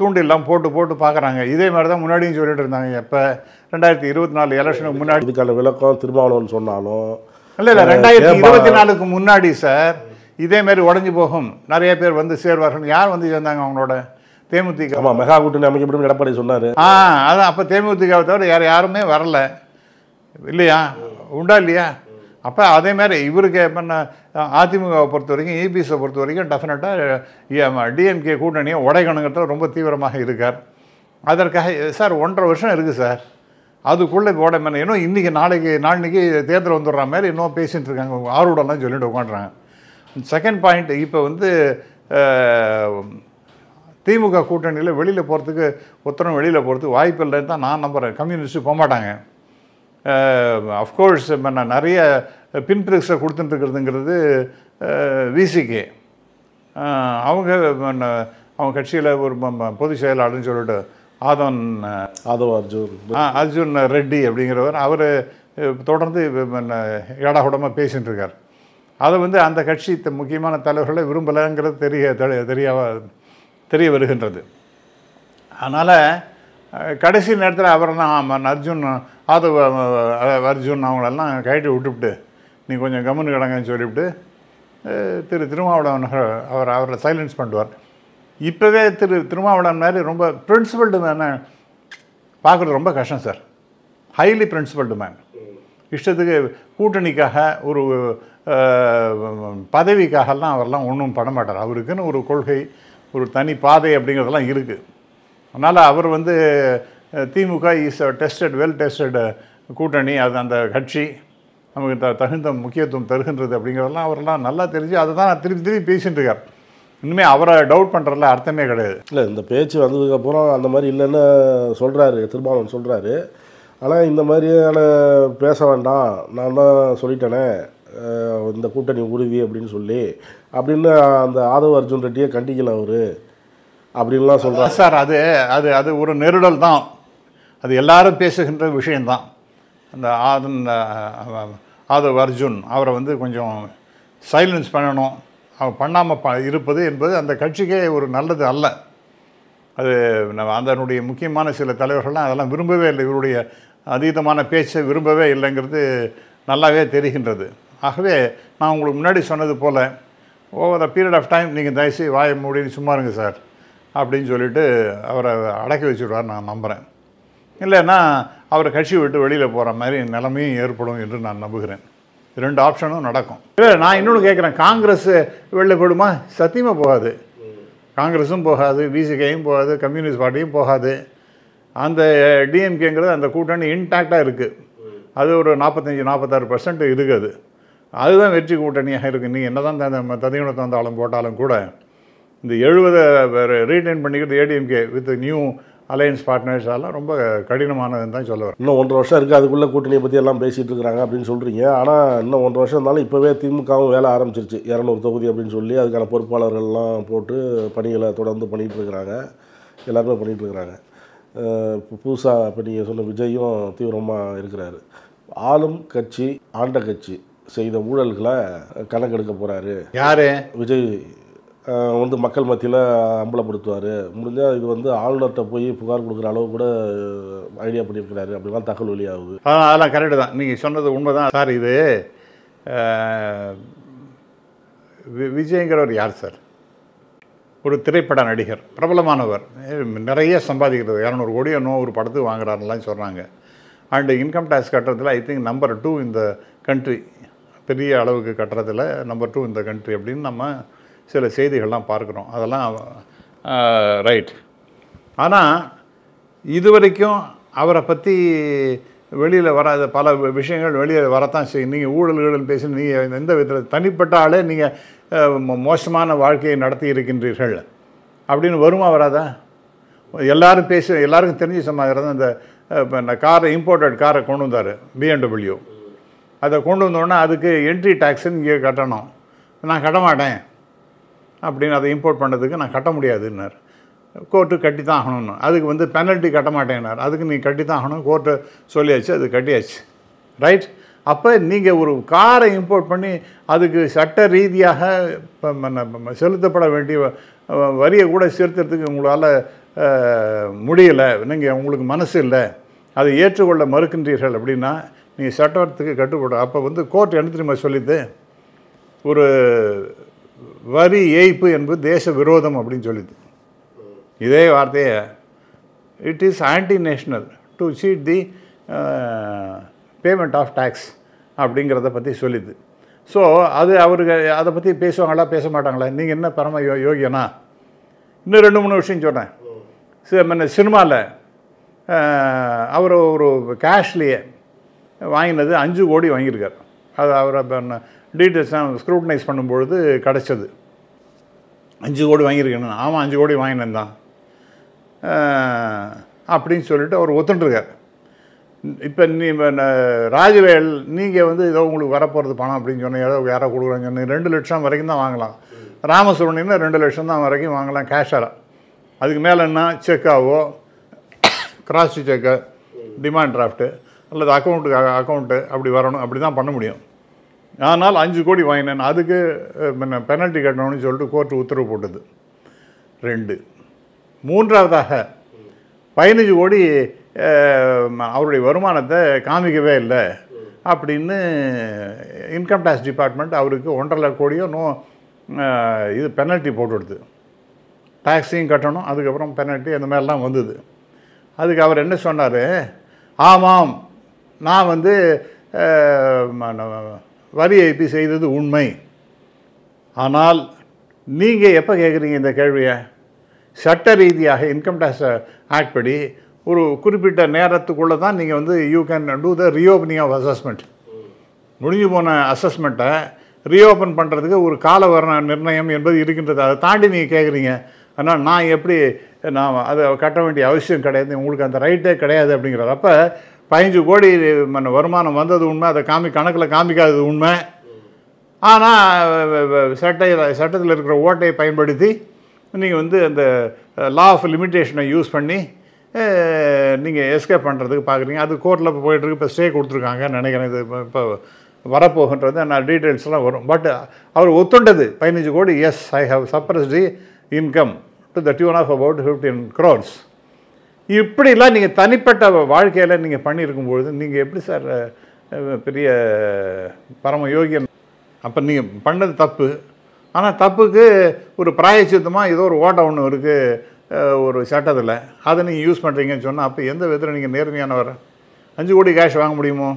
தூண்டில்லாம் போட்டு போட்டு பார்க்குறாங்க இதே மாதிரி தான் முன்னாடியும் சொல்லிட்டு இருந்தாங்க எப்போ ரெண்டாயிரத்தி இருபத்தி நாலு எலெக்ஷனுக்கு முன்னாடி இதுக்கான விளக்கம் திருமாவளவன் சொன்னாலும் இல்லை இல்லை ரெண்டாயிரத்தி இருபத்தி நாலுக்கு முன்னாடி சார் இதேமாரி உடஞ்சி போகும் நிறைய பேர் வந்து சேர்வார்கள் யார் வந்து சேர்ந்தாங்க அவங்களோட தேமுதிக ஆமாம் மெகா கூட்டணி அமைக்கப்படும் எடப்பாடி சொன்னார் ஆ அதான் அப்போ தேமுதிகவை தவிர யார் யாருமே வரல இல்லையா உண்டா இல்லையா அப்போ மாதிரி இவருக்கு என்ன அதிமுகவை பொறுத்த வரைக்கும் இபிஎஸை e பொறுத்த வரைக்கும் டெஃபினட்டாக டிஎம்கே கூட்டணியை உடைக்கணுங்கிறது ரொம்ப தீவிரமாக இருக்கார் அதற்காக சார் ஒன்றரை வருஷம் இருக்குது சார் அதுக்குள்ளே இப்போ உடம்பு இன்னும் இன்றைக்கி நாளைக்கு நாளைக்கு தேர்தல் வந்துடுற மாதிரி இன்னும் பேசிகிட்டு இருக்காங்க ஆர்வடெல்லாம் சொல்லிட்டு உட்காண்டுறாங்க செகண்ட் பாயிண்ட் இப்போ வந்து திமுக கூட்டணியில் வெளியில் போகிறதுக்கு ஒருத்தரும் வெளியில் போகிறதுக்கு வாய்ப்பு இல்லைன்னு தான் நான் நம்புகிறேன் கம்யூனிஸ்ட்டு போக மாட்டாங்க அஃப்கோர்ஸ் நான் நிறைய பின்ட்ரிக்ஸை கொடுத்துட்டுருக்கிறதுங்கிறது விசிகே அவங்க அவங்க கட்சியில் ஒரு பொதுச் செயலாளர்னு சொல்லிட்டு ஆதவன் ஆதவ் அர்ஜுன் அர்ஜுன் ரெட்டி அப்படிங்கிறவர் அவர் தொடர்ந்து எடாகுடமாக பேசிகிட்டு இருக்கார் அதை வந்து அந்த கட்சி முக்கியமான தலைவர்களை விரும்பலைங்கிறது தெரிய தெரிய தெரிய வருகின்றது அதனால் கடைசி நேரத்தில் அவரை நான் அர்ஜுன் ஆது அர்ஜுன் அவங்களெல்லாம் கைட்டு விட்டுவிட்டு நீ கொஞ்சம் கம்முன்னு கிடங்கன்னு சொல்லிவிட்டு திரு திருமாவளவன் அவர் அவரை சைலன்ஸ் பண்ணுவார் இப்போவே திரு திருமாவளவன் மாதிரி ரொம்ப பிரின்சிபல்டு மேனை பார்க்குறது ரொம்ப கஷ்டம் சார் ஹைலி பிரின்சிபல்டு மேன் இஷ்டத்துக்கு கூட்டணிக்காக ஒரு பதவிக்காகலாம் அவரெல்லாம் ஒன்றும் பண்ண மாட்டார் அவருக்குன்னு ஒரு கொள்கை ஒரு தனி பாதை அப்படிங்கிறதெல்லாம் இருக்குது அதனால் அவர் வந்து திமுக இஸ் டெஸ்டட் வெல் டெஸ்டட் கூட்டணி அது அந்த கட்சி நமக்கு த தகுந்த முக்கியத்துவம் தருகின்றது அப்படிங்கிறதெல்லாம் அவரெல்லாம் நல்லா தெரிஞ்சு அதை தான் திருப்பி திருப்பி பேசிகிட்டு இருக்கார் இனிமேல் அவரை டவுட் பண்ணுறதுல அர்த்தமே கிடையாது இல்லை இந்த பேச்சு வந்ததுக்கப்புறம் அந்த மாதிரி இல்லைன்னு சொல்கிறாரு திருமாவளவன் சொல்கிறாரு ஆனால் இந்த மாதிரியான பேச வேண்டாம் நான் தான் சொல்லிட்டேனே இந்த கூட்டணி உறுதி அப்படின்னு சொல்லி அப்படின்னு அந்த ஆதவ அர்ஜுன் ரெட்டியை கண்டிக்கல அவர் அப்படின்லாம் சொல்கிறார் சார் அது அது அது ஒரு நெருடல் தான் அது எல்லாரும் பேசுகின்ற விஷயந்தான் அந்த ஆதன் ஆதவ் அர்ஜுன் அவரை வந்து கொஞ்சம் சைலன்ஸ் பண்ணணும் அவர் பண்ணாமல் ப இருப்பது என்பது அந்த கட்சிக்கே ஒரு நல்லது அல்ல அது நம்ம அதனுடைய முக்கியமான சில தலைவர்கள்லாம் அதெல்லாம் விரும்பவே இல்லை இவருடைய அதீதமான பேச்சை விரும்பவே இல்லைங்கிறது நல்லாவே தெரிகின்றது ஆகவே நான் உங்களுக்கு முன்னாடி சொன்னது போல் over a period of time நீங்கள் தயவுசெய்து வாய மூடின்னு சும்மா இருங்க சார் அப்படின்னு சொல்லிவிட்டு அவரை அடக்கி வச்சுடுவார் நான் நம்புகிறேன் இல்லைன்னா அவர் கட்சி விட்டு வெளியில் போகிற மாதிரி நிலைமையும் ஏற்படும் என்று நான் நம்புகிறேன் ரெண்டு ஆப்ஷனும் நடக்கும் இல்லை நான் இன்னொன்று கேட்குறேன் காங்கிரஸ் வெளியில் போயிடுமா சத்தியமாக போகாது காங்கிரஸும் போகாது பிசிகையும் போகாது கம்யூனிஸ்ட் பார்ட்டியும் போகாது அந்த டிஎம்கேங்கிறது அந்த கூட்டணி இன்டாக்டாக இருக்குது அது ஒரு நாற்பத்தஞ்சி நாற்பத்தாறு பர்சன்ட் இருக்குது அதுதான் வெற்றி கூட்டணியாக இருக்குது நீ என்ன தான் தந்த தந்தையோட தந்தாலும் போட்டாலும் கூட இந்த எழுபதை ரீடைன் பண்ணிக்கிறது ADMK with new alliance partners எல்லாம் ரொம்ப கடினமானதுன்னு தான் சொல்லுவார் இன்னும் ஒன்றரை வருஷம் இருக்குது அதுக்குள்ளே கூட்டணியை பற்றி எல்லாம் பேசிகிட்டு இருக்கிறாங்க அப்படின்னு சொல்கிறீங்க ஆனால் இன்னும் ஒன்றரை வருஷம் இருந்தாலும் இப்போவே திமுகவும் வேலை ஆரம்பிச்சிருச்சு இரநூறு தொகுதி அப்படின்னு சொல்லி அதுக்கான பொறுப்பாளர்கள்லாம் போட்டு பணிகளை தொடர்ந்து பண்ணிகிட்டு இருக்கிறாங்க எல்லாருமே பண்ணிகிட்ருக்கிறாங்க இப்போ புதுசாக இப்போ நீங்கள் சொன்ன விஜயும் தீவிரமாக இருக்கிறாரு ஆளும் கட்சி ஆண்ட கட்சி செய்த ஊழல்களை கணக்கெடுக்க போகிறாரு யார் விஜய் வந்து மக்கள் மத்தியில் அம்பலப்படுத்துவார் முடிஞ்சால் இது வந்து ஆளுநர்கிட்ட போய் புகார் கொடுக்குற அளவு கூட ஐடியா பண்ணியிருக்கிறாரு அப்படிலாம் தகவல் வெளியாகுது அதெல்லாம் கரெக்டு தான் நீங்கள் சொன்னது உண்மை தான் சார் இது விஜய்ங்கிறவர் யார் சார் ஒரு திரைப்பட நடிகர் பிரபலமானவர் நிறைய சம்பாதிக்கிறது இரநூறு கோடி என்னோ ஒரு படத்துக்கு வாங்குறாருலாம் சொல்கிறாங்க அண்டு இன்கம் டேக்ஸ் கட்டுறதுல ஐ திங்க் நம்பர் டூ இந்த கண்ட்ரி பெரிய அளவுக்கு கட்டுறதில் நம்பர் டூ இந்த கண்ட்ரி அப்படின்னு நம்ம சில செய்திகள்லாம் பார்க்குறோம் அதெல்லாம் ரைட் ஆனால் இது வரைக்கும் அவரை பற்றி வெளியில் வராத பல விஷயங்கள் வெளியில் வரத்தான் செய்யும் நீங்கள் ஊழல் பேசி நீங்கள் எந்த விதத்தில் தனிப்பட்ட ஆளே நீங்கள் மோசமான வாழ்க்கையை நடத்தி இருக்கின்றீர்கள் அப்படின்னு வருமா வராதா எல்லோரும் பேசி எல்லாருக்கும் தெரிஞ்சு சமாச்சாரம் அந்த காரை இம்போர்ட்டட் காரை கொண்டு வந்தார் பிஎன்டபிள்யூ அதை கொண்டு வந்தோடனே அதுக்கு என்ட்ரி டேக்ஸுன்னு இங்கே கட்டணும் நான் கட்ட மாட்டேன் அப்படின்னு அதை இம்போர்ட் பண்ணதுக்கு நான் கட்ட முடியாதுன்னார் கோர்ட்டு கட்டி தான் ஆகணும்னு அதுக்கு வந்து பெனல்ட்டி கட்ட மாட்டேன்னார் அதுக்கு நீ கட்டி தான் ஆகணும் கோர்ட்டு சொல்லியாச்சு அது கட்டியாச்சு ரைட் அப்போ நீங்கள் ஒரு காரை இம்போர்ட் பண்ணி அதுக்கு சட்ட ரீதியாக செலுத்தப்பட வேண்டிய வரியை கூட செலுத்துறதுக்கு உங்களால் முடியலை நீங்கள் உங்களுக்கு மனசு இல்லை அதை ஏற்றுக்கொள்ள மறுக்கின்றீர்கள் அப்படின்னா நீ சட்டத்துக்கு கட்டுப்பட அப்போ வந்து கோர்ட் என்ன தெரியுமா சொல்லிது ஒரு வரி ஏய்ப்பு என்பது தேச விரோதம் அப்படின்னு சொல்லிது இதே வார்த்தையை it is anti national to cheat the payment of tax அப்படிங்கிறத பற்றி சொல்லிது ஸோ அது அவருக்கு அதை பற்றி பேசுவாங்களா பேச மாட்டாங்களா நீங்கள் என்ன பரம யோ யோகியனா இன்னும் ரெண்டு மூணு விஷயம் சொல்கிறேன் சினிமாவில் அவர் ஒரு கேஷ்லேயே வாங்கினது அஞ்சு கோடி வாங்கியிருக்கார் அது அவரை டீட்டெயில்ஸ்லாம் ஸ்க்ரூட்டனைஸ் பண்ணும்பொழுது கிடச்சது அஞ்சு கோடி வாங்கியிருக்கேன் ஆமாம் அஞ்சு கோடி வாங்கினேன் தான் அப்படின்னு சொல்லிட்டு அவர் ஒத்துட்டுருக்கார் இப்போ நீ இப்போ ராஜவேல் நீங்கள் வந்து ஏதோ உங்களுக்கு வரப்போகிறது பணம் அப்படின்னு சொன்ன ஏதோ யாரோ கொடுக்குறான்னு ரெண்டு லட்சம் வரைக்கும் தான் வாங்கலாம் ராமசுரணின்னா ரெண்டு லட்சம் தான் வரைக்கும் வாங்கலாம் கேஷாக அதுக்கு மேலே என்ன செக்காவோ கிராஸ் செக்கு டிமாண்ட் டிராஃப்ட்டு அல்லது அக்கௌண்ட்டுக்கு அக்கௌண்ட்டு அப்படி வரணும் அப்படி தான் பண்ண முடியும் ஆனால் அஞ்சு கோடி வாங்கினேன் அதுக்கு பெனல்ட்டி கட்டணும்னு சொல்லிட்டு கோர்ட்டு உத்தரவு போட்டது ரெண்டு மூன்றாவதாக பதினஞ்சு கோடி அவருடைய வருமானத்தை காமிக்கவே இல்லை அப்படின்னு இன்கம் டேக்ஸ் டிபார்ட்மெண்ட் அவருக்கு ஒன்றரை கோடியோ நோ இது பெனல்ட்டி போட்டு கொடுத்து டேக்ஸையும் கட்டணும் அதுக்கப்புறம் பெனல்ட்டி அந்த மாதிரிலாம் வந்தது அதுக்கு அவர் என்ன சொன்னார் ஆமாம் நான் வந்து வரி ஏற்பி செய்தது உண்மை ஆனால் நீங்கள் எப்போ கேட்குறீங்க இந்த கேள்வியை சட்ட ரீதியாக இன்கம் டேக்ஸ் ஆக்ட் படி ஒரு குறிப்பிட்ட நேரத்துக்குள்ளே தான் நீங்கள் வந்து you can do the reopening of assessment முடிஞ்சு போன அசஸ்மெண்ட்டை ரீஓப்பன் பண்ணுறதுக்கு ஒரு கால வரண நிர்ணயம் என்பது இருக்கின்றது அதை தாண்டி நீங்கள் கேட்குறீங்க ஆனால் நான் எப்படி நான் அதை கட்ட வேண்டிய அவசியம் கிடையாது உங்களுக்கு அந்த ரைட்டே கிடையாது அப்படிங்கிறப்ப பதினஞ்சு கோடி மன வருமானம் வந்தது உண்மை அதை காமி கணக்கில் காமிக்காதது உண்மை ஆனால் சட்டை சட்டத்தில் இருக்கிற ஓட்டையை பயன்படுத்தி நீங்கள் வந்து அந்த லா ஆஃப் லிமிட்டேஷனை யூஸ் பண்ணி நீங்கள் எஸ்கேப் பண்ணுறதுக்கு பார்க்குறீங்க அது கோர்ட்டில் இப்போ போயிட்டுருக்கு இப்போ ஸ்டே கொடுத்துருக்காங்க நினைக்கிறேன் இது இப்போ வரப்போகின்றது நான் டீட்டெயில்ஸ்லாம் வரும் பட் அவர் ஒத்துண்டது பதினஞ்சு கோடி yes I have suppressed income to the tune of about fifteen crores இப்படிலாம் நீங்கள் தனிப்பட்ட வாழ்க்கையில் நீங்கள் பண்ணியிருக்கும் பொழுது நீங்கள் எப்படி சார் பெரிய பரம யோகியம் அப்போ நீங்கள் பண்ணது தப்பு ஆனால் தப்புக்கு ஒரு பிராயச்சித்தமாக ஏதோ ஒரு ஓட்டம் ஒன்று இருக்குது ஒரு சட்டத்தில் அதை நீங்கள் யூஸ் பண்ணுறீங்கன்னு சொன்னால் அப்போ எந்த விதத்தில் நீங்கள் நேர்மையானவர் அஞ்சு கோடி கேஷ் வாங்க முடியுமோ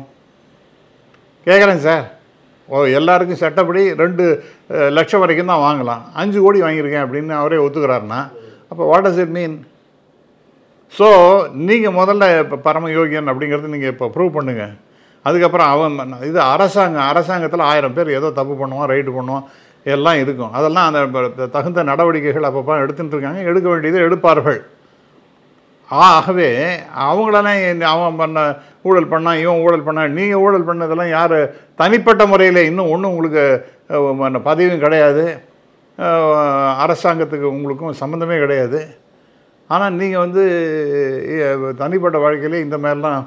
கேட்குறேங்க சார் ஓ எல்லாருக்கும் சட்டப்படி ரெண்டு லட்சம் வரைக்கும் தான் வாங்கலாம் அஞ்சு கோடி வாங்கியிருக்கேன் அப்படின்னு அவரே ஒத்துக்கிறாருன்னா அப்போ what does it mean so நீங்கள் முதல்ல இப்போ பரமயோகியன் அப்படிங்கிறது நீங்கள் இப்போ ப்ரூவ் பண்ணுங்கள் அதுக்கப்புறம் அவன் இது அரசாங்கம் அரசாங்கத்தில் ஆயிரம் பேர் ஏதோ தப்பு பண்ணுவோம் ரைட்டு பண்ணுவோம் எல்லாம் இருக்கும் அதெல்லாம் அந்த தகுந்த நடவடிக்கைகள் அப்பப்போ எடுத்துகிட்டு இருக்காங்க எடுக்க வேண்டியதை எடுப்பார்கள் ஆகவே அவங்களெல்லாம் அவன் பண்ண ஊழல் பண்ணான் இவன் ஊழல் பண்ணான் நீங்கள் ஊழல் பண்ணதெல்லாம் யார் தனிப்பட்ட முறையில் இன்னும் ஒன்றும் உங்களுக்கு பதவியும் கிடையாது அரசாங்கத்துக்கு உங்களுக்கும் சம்மந்தமே கிடையாது ஆனால் நீங்கள் வந்து தனிப்பட்ட வாழ்க்கையிலே இந்த மாதிரிலாம்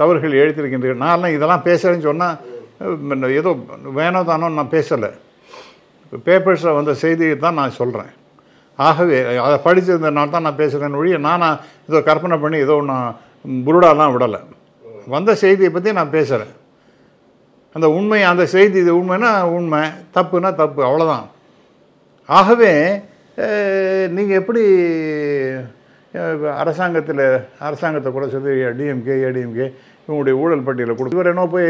தவறுகள் எழுத்திருக்கின்றீர்கள் நான்லாம் இதெல்லாம் பேசுகிறேன்னு சொன்னால் ஏதோ வேணோ தானோ நான் பேசலை பேப்பர்ஸில் வந்த செய்தியை தான் நான் சொல்கிறேன் ஆகவே அதை படித்ததுனால தான் நான் பேசுகிறேன்னு ஒழிய நான் ஏதோ கற்பனை பண்ணி ஏதோ நான் புருடாலாம் விடலை வந்த செய்தியை பற்றி நான் பேசுகிறேன் அந்த உண்மை அந்த செய்தி இது உண்மைன்னா உண்மை தப்புன்னா தப்பு அவ்வளோதான் ஆகவே நீங்கள் எப்படி அரசாங்கத்தில் அரசாங்கத்தை கூட சேர்த்து டிஎம்கே ஏடிஎம்கே இவங்களுடைய ஊழல் பட்டியலை கொடுத்து இவர் என்ன போய்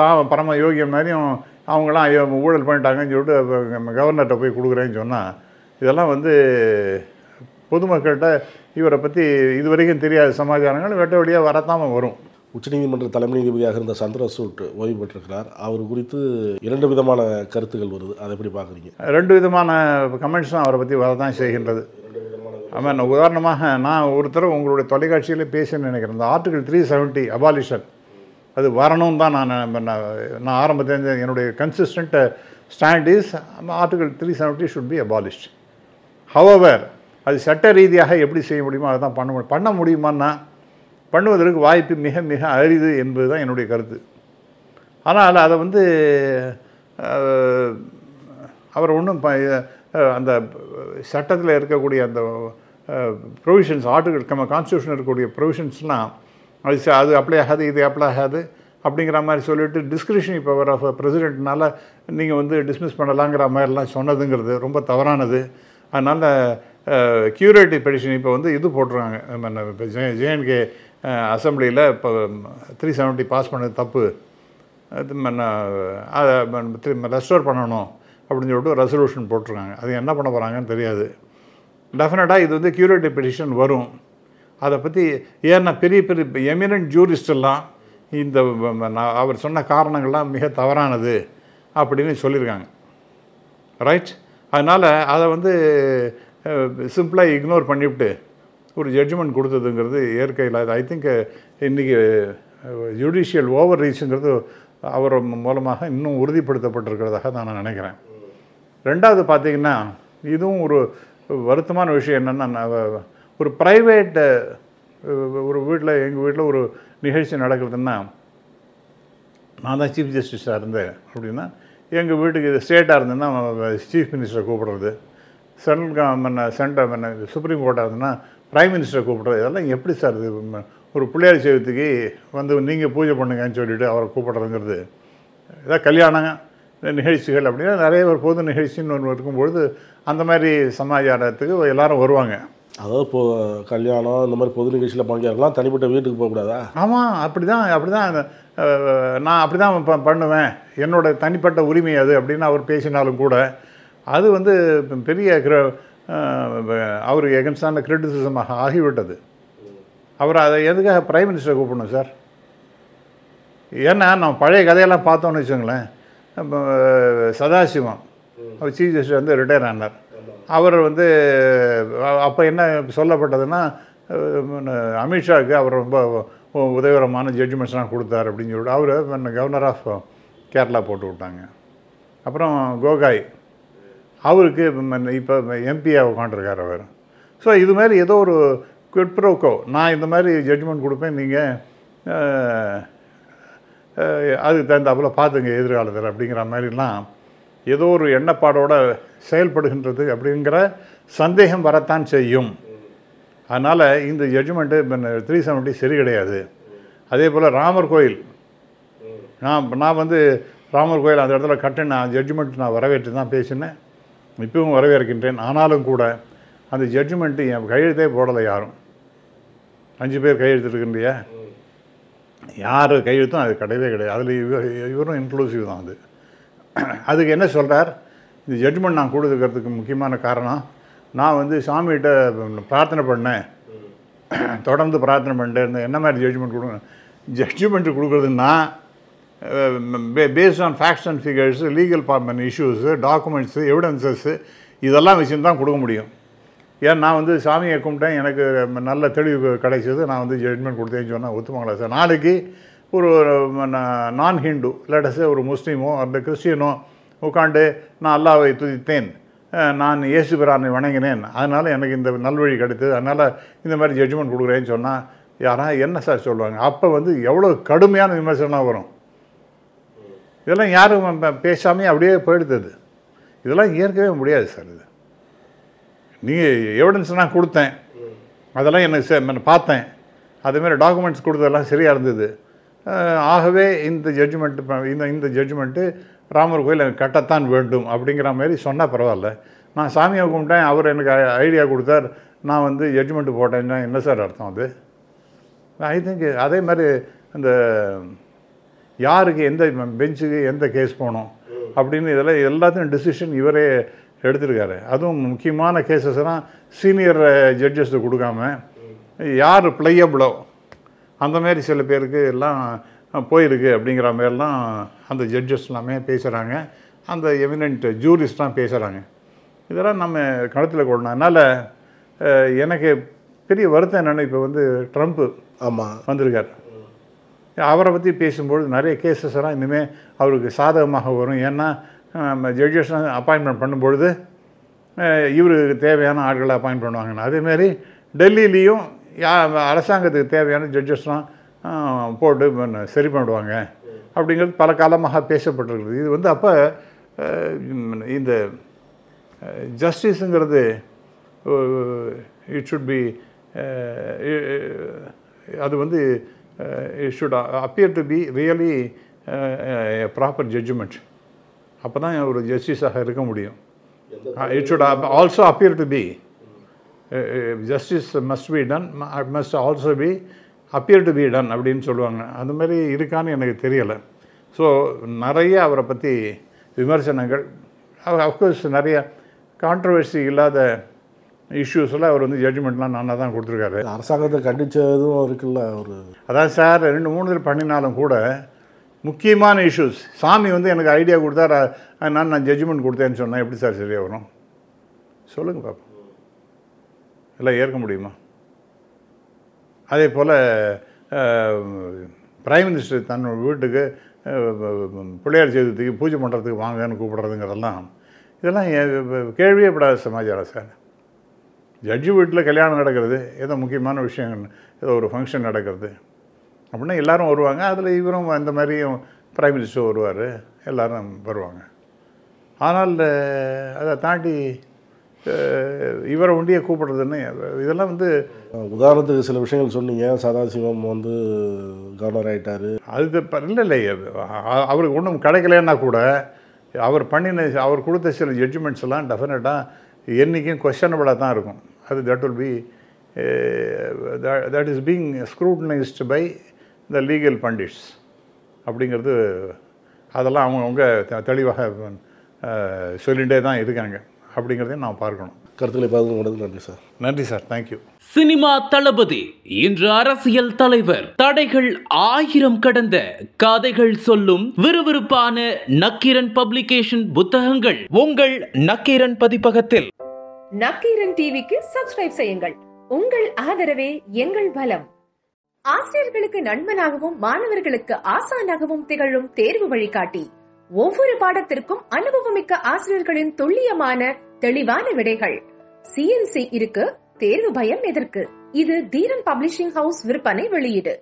தா பரம யோகியம் மாதிரியும் அவங்களாம் ஐயோ ஊழல் பண்ணிட்டாங்கன்னு சொல்லிட்டு கவர்னர்கிட்ட போய் கொடுக்குறேன்னு சொன்னால் இதெல்லாம் வந்து பொதுமக்கள்கிட்ட இவரை பற்றி இதுவரைக்கும் தெரியாத சமாச்சாரங்கள் வெட்ட வழியாக வரத்தாமல் வரும் உச்சநீதிமன்ற தலைமை நீதிபதியாக இருந்த சந்திரசூட் ஓய்வு பெற்றிருக்கிறார் அவர் குறித்து இரண்டு விதமான கருத்துக்கள் வருது அதை எப்படி பார்க்குறீங்க ரெண்டு விதமான கமெண்ட்ஸும் அவரை பற்றி வரதான் செய்கின்றது ஆமாம் நான் உதாரணமாக நான் ஒருத்தர் உங்களுடைய தொலைக்காட்சியில் பேசணும்னு நினைக்கிறேன் இந்த ஆர்டிகல் த்ரீ செவன்ட்டி அபாலிஷன் அது வரணும் தான் நான் நான் ஆரம்பத்தில் என்னுடைய consistent stand is article three seventy should be abolished however அது சட்ட ரீதியாக எப்படி செய்ய முடியுமோ அதை தான் பண்ண முடியும் பண்ண முடியுமான்னா பண்ணுவதற்கு வாய்ப்பு மிக மிக அரிது என்பது தான் என்னுடைய கருத்து ஆனால் அதை வந்து அவர் ஒன்றும் அந்த சட்டத்தில் இருக்கக்கூடிய அந்த ப்ரொவிஷன்ஸ் ஆர்டிகல் நம்ம கான்ஸ்டியூஷன் இருக்கக்கூடிய ப்ரொவிஷன்ஸ்லாம் அது அது அப்ளை ஆகாது இது அப்ளை ஆகாது அப்படிங்கிற மாதிரி சொல்லிவிட்டு டிஸ்கிரிஷனரி பவர் ஆஃப் பிரசிடென்ட்னால் நீங்கள் வந்து டிஸ்மிஸ் பண்ணலாங்கிற மாதிரிலாம் சொன்னதுங்கிறது ரொம்ப தவறானது அதனால் க்யூரேட்டிவ் பெடிஷன் இப்போ வந்து இது போட்டுருவாங்க இப்போ ஜே ஜேஎன்கே அசம்பிளியில் இப்போ த்ரீ செவன்ட்டி பாஸ் பண்ணது தப்பு அது ரெஸ்டோர் பண்ணணும் அப்படின்னு சொல்லிட்டு ரெசல்யூஷன் போட்டிருக்காங்க அது என்ன பண்ண போகிறாங்கன்னு தெரியாது டெஃபினட்டாக இது வந்து க்யூரேட்டிவ் பெட்டிஷன் வரும் அதை பற்றி ஏன்னா பெரிய பெரிய எமினன்ட் ஜூரிஸ்டெல்லாம் இந்த அவர் சொன்ன காரணங்கள்லாம் மிக தவறானது அப்படின்னு சொல்லியிருக்காங்க ரைட் அதனால் அதை வந்து சிம்பிளாக இக்னோர் பண்ணிவிட்டு ஒரு ஜட்ஜ்மெண்ட் கொடுத்ததுங்கிறது இயற்கையில் ஐ திங்க் இன்றைக்கி ஜுடிஷியல் ஓவர் ரீச்சுங்கிறது அவர் மூலமாக இன்னும் உறுதிப்படுத்தப்பட்டிருக்கிறதாக தான் நான் நினைக்கிறேன் ரெண்டாவது பார்த்திங்கன்னா இதுவும் ஒரு வருத்தமான விஷயம் என்னென்னா ஒரு ப்ரைவேட்டு ஒரு வீட்டில் எங்கள் வீட்டில் ஒரு நிகழ்ச்சி நடக்கிறதுன்னா நான் தான் சீஃப் ஜஸ்டிஸாக இருந்தேன் அப்படின்னா எங்கள் வீட்டுக்கு இது ஸ்டேட்டாக இருந்ததுன்னா சீஃப் மினிஸ்டரை கூப்பிடுறது சென்ட்ரல் கவர்மெண்ட் சென்ட்ரல் சுப்ரீம் கோர்ட்டாக இருந்ததுன்னா ப்ரைம் மினிஸ்டரை கூப்பிடுறது இதெல்லாம் எப்படி சார் இது ஒரு பிள்ளையார் சைவத்துக்கு வந்து நீங்கள் பூஜை பண்ணுங்கன்னு சொல்லிவிட்டு அவரை கூப்பிடுறதுங்கிறது இதான் கல்யாணங்க நிகழ்ச்சிகள் அப்படின்னா நிறைய ஒரு பொது நிகழ்ச்சின்னு ஒன்று இருக்கும்பொழுது அந்த மாதிரி சமாச்சாரத்துக்கு எல்லாரும் வருவாங்க அதாவது இப்போ கல்யாணம் இந்த மாதிரி பொது நிகழ்ச்சியில் பங்கேற்கலாம் தனிப்பட்ட வீட்டுக்கு போகக்கூடாதா ஆமாம் அப்படி தான் அப்படி தான் நான் அப்படி தான் இப்போ பண்ணுவேன் என்னோடய தனிப்பட்ட உரிமை அது அப்படின்னு அவர் பேசினாலும் கூட அது வந்து பெரிய அவர் எகன்ஸ்டான கிரிட்டிசிசமாக ஆகிவிட்டது அவர் அதை எதுக்காக ப்ரைம் மினிஸ்டரை கூப்பிடணும் சார் ஏன்னா நம்ம பழைய கதையெல்லாம் பார்த்தோன்னு வச்சுங்களேன் சதாசிவம் சீஃப் ஜஸ்டிஸ் வந்து ரிட்டையர் ஆனார் அவர் வந்து அப்போ என்ன சொல்லப்பட்டதுன்னா அமித்ஷாவுக்கு அவர் ரொம்ப உதவிகரமான ஜட்ஜ்மெண்ட்ஸ்லாம் கொடுத்தார் அப்படின்னு சொல்லிட்டு அவர் கவர்னர் ஆஃப் கேரளா போட்டு விட்டாங்க அப்புறம் கோகாய் அவருக்கு இப்போ எம்பியாக உட்காண்டிருக்கார் அவர் ஸோ இது மாதிரி ஏதோ ஒரு ப்ரோக்கோ நான் இந்த மாதிரி ஜட்ஜ்மெண்ட் கொடுப்பேன் நீங்கள் அதுக்கு தகுந்தாப்பில் பார்த்துங்க எதிர்காலத்தில் அப்படிங்கிற மாதிரிலாம் ஏதோ ஒரு எண்ணப்பாடோடு செயல்படுகின்றது அப்படிங்கிற சந்தேகம் வரத்தான் செய்யும் அதனால் இந்த ஜட்ஜ்மெண்ட்டு த்ரீ செவன்ட்டி சரி கிடையாது அதே போல் ராமர் கோயில் நான் நான் வந்து ராமர் கோயில் அந்த இடத்துல கட்டு நான் ஜட்ஜ்மெண்ட் நான் வரவேற்று தான் பேசினேன் இப்பவும் வரவேற்கின்றேன் ஆனாலும் கூட அந்த ஜட்ஜ்மெண்ட்டு என் கையெழுத்தே போடலை யாரும் அஞ்சு பேர் கையெழுத்துட்டுருக்கின்றியா யார் கையெழுத்தும் அது கிடையவே கிடையாது அதில் இவர் இவரும் இன்க்ளூசிவ் தான் அது அதுக்கு என்ன சொல்கிறார் இந்த ஜட்ஜ்மெண்ட் நான் கொடுத்துக்கிறதுக்கு முக்கியமான காரணம் நான் வந்து சாமிகிட்ட பிரார்த்தனை பண்ணேன் தொடர்ந்து பிரார்த்தனை பண்ணிட்டே இருந்தேன் என்ன மாதிரி ஜட்ஜ்மெண்ட் கொடுங்க ஜட்ஜ்மெண்ட் கொடுக்குறதுன்னா based on facts and figures legal issues documents evidences இதெல்லாம் விஷயம் தான் கொடுக்க முடியும் ஏன் நான் வந்து சாமியை கும்பிட்டேன் எனக்கு நல்ல தெளிவு கிடைச்சது நான் வந்து ஜட்மெண்ட் கொடுத்தேன்னு சொன்னால் ஒத்துமாங்களா சார் நாளைக்கு ஒரு நான் ஹிந்து லேட்டஸ்ட் ஒரு முஸ்லீமோ அந்த கிறிஸ்டியனோ உட்காண்டு நான் அல்லாவை துதித்தேன் நான் இயேசு பிரானை வணங்கினேன் அதனால் எனக்கு இந்த நல்வழி கிடைத்தது அதனால் இந்த மாதிரி ஜட்ஜ்மெண்ட் கொடுக்குறேன்னு சொன்னால் யாரா என்ன சார் சொல்லுவாங்க அப்போ வந்து எவ்வளோ கடுமையான விமர்சனம் வரும் இதெல்லாம் யாரும் பேசாமே அப்படியே போயிடுத்தது இதெல்லாம் ஏற்கவே முடியாது சார் இது நீங்கள் எவிடன்ஸ் நான் கொடுத்தேன் அதெல்லாம் எனக்கு பார்த்தேன் அதேமாரி டாக்குமெண்ட்ஸ் கொடுத்ததெல்லாம் சரியாக இருந்தது ஆகவே இந்த ஜட்ஜ்மெண்ட்டு இந்த இந்த ஜட்ஜ்மெண்ட்டு ராமர் கோயில் எனக்கு கட்டத்தான் வேண்டும் அப்படிங்கிற மாதிரி சொன்னால் பரவாயில்ல நான் சாமியை கும்பிட்டேன் அவர் எனக்கு ஐடியா கொடுத்தார் நான் வந்து ஜட்ஜ்மெண்ட்டு போட்டேன்னா என்ன சார் அர்த்தம் அது ஐ திங்க் அதே மாதிரி அந்த யாருக்கு எந்த பெஞ்சுக்கு எந்த கேஸ் போகணும் அப்படின்னு இதெல்லாம் எல்லாத்தையும் டிசிஷன் இவரே எடுத்திருக்காரு அதுவும் முக்கியமான கேசஸ்லாம் சீனியர் ஜட்ஜஸ்க்கு கொடுக்காம யார் பிளையபிளோ அந்தமாரி சில பேருக்கு எல்லாம் போயிருக்கு அப்படிங்கிற மாதிரிலாம் அந்த ஜட்ஜஸ் எல்லாமே பேசுகிறாங்க அந்த எமினன்ட் ஜூரிஸ்ட்லாம் பேசுகிறாங்க இதெல்லாம் நம்ம கணத்தில் கொள்ளணும் அதனால் எனக்கு பெரிய வருத்தம் என்னென்னு இப்போ வந்து ட்ரம்ப்பு ஆமாம் வந்திருக்கார் அவரை பற்றி பேசும்பொழுது நிறைய கேசஸ் எல்லாம் இனிமேல் அவருக்கு சாதகமாக வரும் ஏன்னா நம்ம ஜட்ஜஸ்லாம் அப்பாயின்மெண்ட் பண்ணும்பொழுது இவருக்கு தேவையான ஆட்களை அப்பாயின் பண்ணுவாங்கண்ணா அதேமாரி டெல்லியிலையும் யா அரசாங்கத்துக்கு தேவையான ஜட்ஜஸ்லாம் போட்டு சரி பண்ணிடுவாங்க அப்படிங்கிறது பல காலமாக பேசப்பட்டிருக்கிறது இது வந்து அப்போ இந்த ஜஸ்டிஸுங்கிறது இட் ஷுட் பி அது வந்து it should appear to be really proper judgement அப்போ தான் ஒரு ஜஸ்டிஸாக இருக்க முடியும் it should also appear to be justice must be done must also be appear to be done அப்படின்னு சொல்லுவாங்க அந்த மாதிரி இருக்கான்னு எனக்கு தெரியலை ஸோ நிறைய அவரை பற்றி விமர்சனங்கள் அஃப்கோர்ஸ் நிறைய கான்ட்ரவர்சி இல்லாத இஷ்யூஸில் அவர் வந்து ஜட்ஜ்மெண்ட்லாம் நானாக தான் கொடுத்துருக்காரு அரசாங்கத்தை கண்டித்ததும் இருக்குல்ல ஒரு அதான் சார் ரெண்டு மூணு பேர் பண்ணினாலும் கூட முக்கியமான இஷ்யூஸ் சாமி வந்து எனக்கு ஐடியா கொடுத்தார் நான் நான் ஜட்ஜ்மெண்ட் கொடுத்தேன்னு சொன்னால் எப்படி சார் சரியாக வரும் சொல்லுங்கள் பாப்பா எல்லாம் ஏற்க முடியுமா அதே போல் பிரைம் மினிஸ்டர் தன்னோட வீட்டுக்கு பிள்ளையார் சதுர்த்திக்கு பூஜை பண்ணுறதுக்கு வாங்கன்னு கூப்பிட்றதுங்கிறதெல்லாம் இதெல்லாம் கேள்வியே படாத சமாச்சாரம் சார் ஜட்ஜு வீட்டில் கல்யாணம் நடக்கிறது ஏதோ முக்கியமான விஷயங்கள் ஏதோ ஒரு ஃபங்க்ஷன் நடக்கிறது அப்படின்னா எல்லோரும் வருவாங்க அதில் இவரும் அந்த மாதிரியும் பிரைம் மினிஸ்டர் வருவார் எல்லோரும் வருவாங்க ஆனால் அதை தாண்டி இவரை ஒண்டிய கூப்பிடுறதுன்னு இதெல்லாம் வந்து உதாரணத்துக்கு சில விஷயங்கள் சொன்னீங்க சதாசிவம் வந்து கவர்னர் ஆகிட்டார் அது இல்லை இல்லை அவருக்கு ஒன்றும் கிடைக்கலன்னா கூட அவர் பண்ணின அவர் கொடுத்த சில ஜட்ஜ்மெண்ட்ஸ் எல்லாம் டெஃபினட்டாக என்றைக்கும் கொஸ்டனபிளாக தான் இருக்கும் அது that will be that is being scrutinised by இந்த லீகல் பண்டிட்ஸ் அப்படிங்கிறது அதெல்லாம் அவங்கவுங்க தெளிவாக சொல்லிகிட்டே தான் இருக்காங்க அப்படிங்கிறதையும் நான் பார்க்கணும் கருத்துக்களை பகிர்ந்து நன்றி சார் நன்றி சார் தேங்க்யூ சினிமா தளபதி இன்று அரசியல் தலைவர் தடைகள் ஆயிரம் கடந்த கதைகள் சொல்லும் விறுவிறுப்பான நக்கீரன் பப்ளிகேஷன் புத்தகங்கள் உங்கள் நக்கீரன் பதிப்பகத்தில் நக்கீரன் டிவிக்கு சப்ஸ்கிரைப் செய்யுங்கள் உங்கள் ஆதரவே எங்கள் பலம் ஆசிரியர்களுக்கு நண்பனாகவும் மாணவர்களுக்கு ஆசானாகவும் திகழும் தேர்வு வழிகாட்டி ஒவ்வொரு பாடத்திற்கும் அனுபவமிக்க ஆசிரியர்களின் துல்லியமான தெளிவான விடைகள் சிஎன்சி இருக்கு தேர்வு பயம் எதற்கு இது தீரன் பப்ளிஷிங் ஹவுஸ் விற்பனை வெளியீடு